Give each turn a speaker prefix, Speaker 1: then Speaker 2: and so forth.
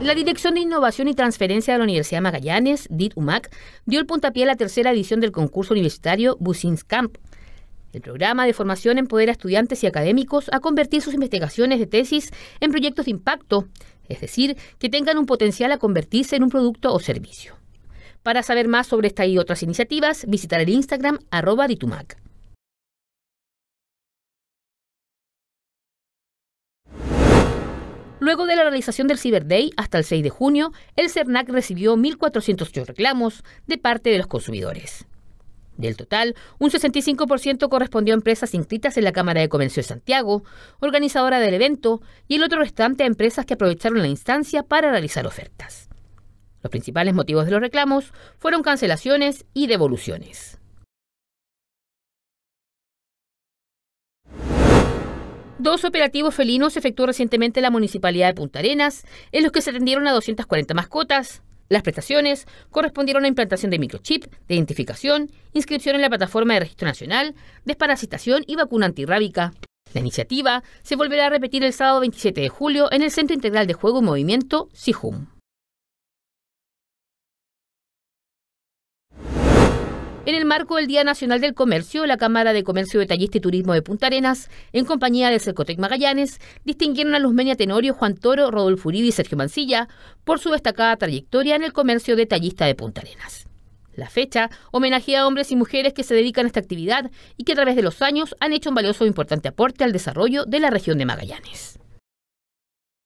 Speaker 1: La Dirección de Innovación y Transferencia de la Universidad Magallanes, DITUMAC, dio el puntapié a la tercera edición del concurso universitario Busins Camp. El programa de formación empodera a estudiantes y académicos a convertir sus investigaciones de tesis en proyectos de impacto, es decir, que tengan un potencial a convertirse en un producto o servicio. Para saber más sobre esta y otras iniciativas, visitar el Instagram arroba ditumac. Luego de la realización del Cyber Day hasta el 6 de junio, el CERNAC recibió 1.408 reclamos de parte de los consumidores. Del total, un 65% correspondió a empresas inscritas en la Cámara de Comercio de Santiago, organizadora del evento, y el otro restante a empresas que aprovecharon la instancia para realizar ofertas. Los principales motivos de los reclamos fueron cancelaciones y devoluciones. Dos operativos felinos efectuó recientemente la Municipalidad de Punta Arenas, en los que se atendieron a 240 mascotas. Las prestaciones correspondieron a implantación de microchip, de identificación, inscripción en la plataforma de registro nacional, desparasitación y vacuna antirrábica. La iniciativa se volverá a repetir el sábado 27 de julio en el Centro Integral de Juego y Movimiento, SIJUM. En el marco del Día Nacional del Comercio, la Cámara de Comercio Detallista y Turismo de Punta Arenas, en compañía de Cercotec Magallanes, distinguieron a los Menia Juan Toro, Rodolfo Uribe y Sergio Mancilla por su destacada trayectoria en el comercio detallista de Punta Arenas. La fecha homenajea a hombres y mujeres que se dedican a esta actividad y que a través de los años han hecho un valioso e importante aporte al desarrollo de la región de Magallanes.